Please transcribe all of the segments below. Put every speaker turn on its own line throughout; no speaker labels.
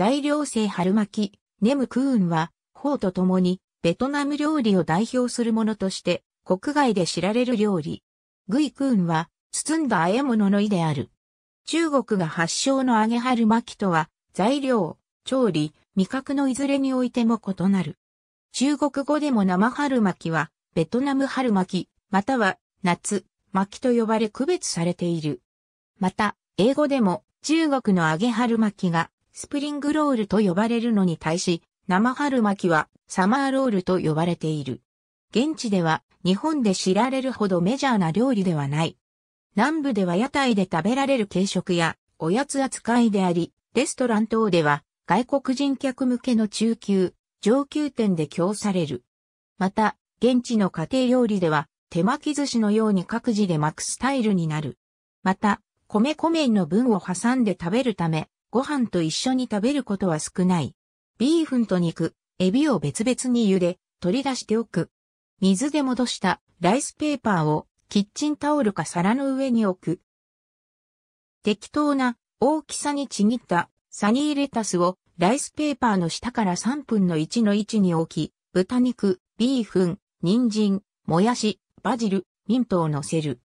材料性春巻き、ネムクーンは、フーと共に、ベトナム料理を代表するものとして、国外で知られる料理。グイクーンは、包んだ和え物の意である。中国が発祥の揚げ春巻きとは、材料、調理、味覚のいずれにおいても異なる。中国語でも生春巻きは、ベトナム春巻き、または、夏、巻きと呼ばれ区別されている。また、英語でも、中国の揚げ春巻きが、スプリングロールと呼ばれるのに対し、生春巻きはサマーロールと呼ばれている。現地では日本で知られるほどメジャーな料理ではない。南部では屋台で食べられる軽食やおやつ扱いであり、レストラン等では外国人客向けの中級、上級店で供される。また、現地の家庭料理では手巻き寿司のように各自で巻くスタイルになる。また、米粉麺の分を挟んで食べるため、ご飯と一緒に食べることは少ない。ビーフンと肉、エビを別々に茹で、取り出しておく。水で戻したライスペーパーをキッチンタオルか皿の上に置く。適当な大きさにちぎったサニーレタスをライスペーパーの下から3分の1の位置に置き、豚肉、ビーフン、人参、もやし、バジル、ミントを乗せる。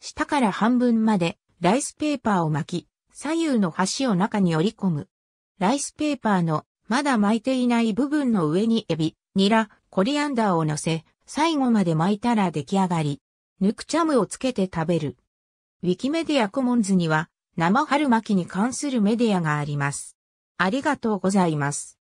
下から半分までライスペーパーを巻き、左右の端を中に折り込む。ライスペーパーのまだ巻いていない部分の上にエビ、ニラ、コリアンダーを乗せ、最後まで巻いたら出来上がり。ヌクチャムをつけて食べる。ウィキメディアコモンズには生春巻きに関するメディアがあります。ありがとうございます。